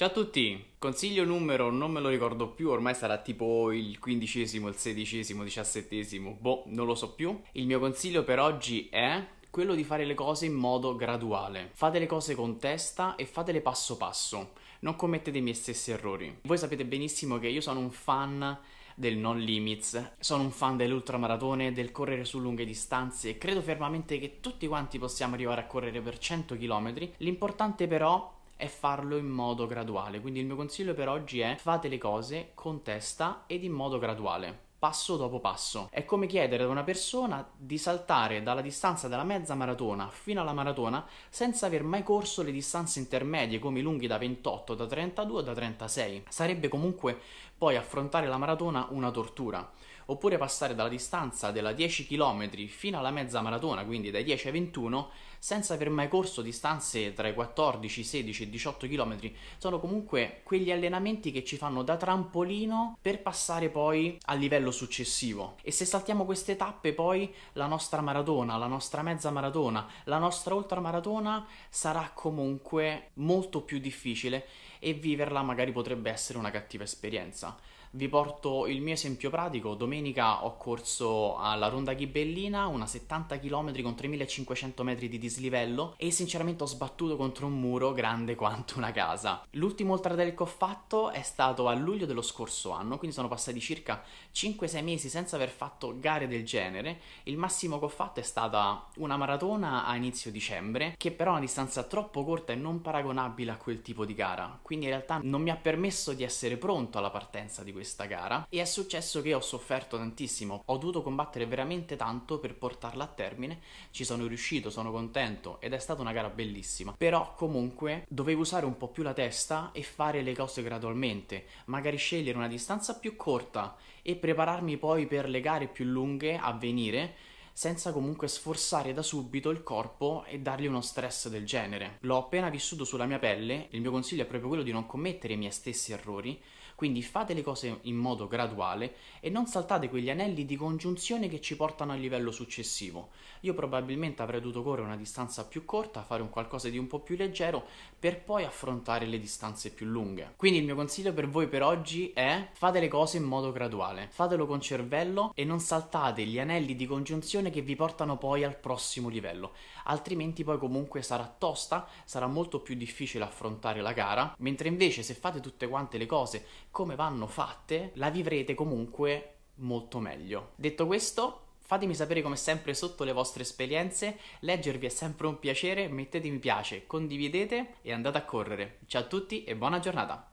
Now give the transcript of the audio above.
Ciao a tutti, consiglio numero, non me lo ricordo più, ormai sarà tipo il quindicesimo, il sedicesimo, diciassettesimo, boh, non lo so più. Il mio consiglio per oggi è quello di fare le cose in modo graduale. Fate le cose con testa e fatele passo passo, non commettete i miei stessi errori. Voi sapete benissimo che io sono un fan del non limits. Sono un fan dell'ultramaratone, del correre su lunghe distanze e credo fermamente che tutti quanti possiamo arrivare a correre per 100 km. L'importante però e farlo in modo graduale. Quindi il mio consiglio per oggi è fate le cose con testa ed in modo graduale passo dopo passo. È come chiedere ad una persona di saltare dalla distanza della mezza maratona fino alla maratona senza aver mai corso le distanze intermedie come i lunghi da 28, da 32 o da 36. Sarebbe comunque poi affrontare la maratona una tortura oppure passare dalla distanza della 10 km fino alla mezza maratona, quindi dai 10 ai 21, senza aver mai corso distanze tra i 14, 16 e 18 km, sono comunque quegli allenamenti che ci fanno da trampolino per passare poi al livello successivo. E se saltiamo queste tappe, poi la nostra maratona, la nostra mezza maratona, la nostra ultramaratona sarà comunque molto più difficile e viverla magari potrebbe essere una cattiva esperienza. Vi porto il mio esempio pratico. Domenica ho corso alla Ronda Ghibellina, una 70 km con 3500 metri di dislivello e sinceramente ho sbattuto contro un muro grande quanto una casa. L'ultimo ultradel che ho fatto è stato a luglio dello scorso anno, quindi sono passati circa 5-6 mesi senza aver fatto gare del genere. Il massimo che ho fatto è stata una maratona a inizio dicembre, che però è una distanza troppo corta e non paragonabile a quel tipo di gara quindi in realtà non mi ha permesso di essere pronto alla partenza di questa gara e è successo che ho sofferto tantissimo, ho dovuto combattere veramente tanto per portarla a termine, ci sono riuscito, sono contento ed è stata una gara bellissima, però comunque dovevo usare un po' più la testa e fare le cose gradualmente, magari scegliere una distanza più corta e prepararmi poi per le gare più lunghe a venire senza comunque sforzare da subito il corpo e dargli uno stress del genere. L'ho appena vissuto sulla mia pelle, il mio consiglio è proprio quello di non commettere i miei stessi errori, quindi fate le cose in modo graduale e non saltate quegli anelli di congiunzione che ci portano al livello successivo. Io probabilmente avrei dovuto correre una distanza più corta, fare un qualcosa di un po' più leggero per poi affrontare le distanze più lunghe. Quindi il mio consiglio per voi per oggi è fate le cose in modo graduale, fatelo con cervello e non saltate gli anelli di congiunzione che vi portano poi al prossimo livello, altrimenti poi comunque sarà tosta, sarà molto più difficile affrontare la gara, mentre invece se fate tutte quante le cose come vanno fatte, la vivrete comunque molto meglio. Detto questo, Fatemi sapere come sempre sotto le vostre esperienze, leggervi è sempre un piacere, mettete mi piace, condividete e andate a correre. Ciao a tutti e buona giornata!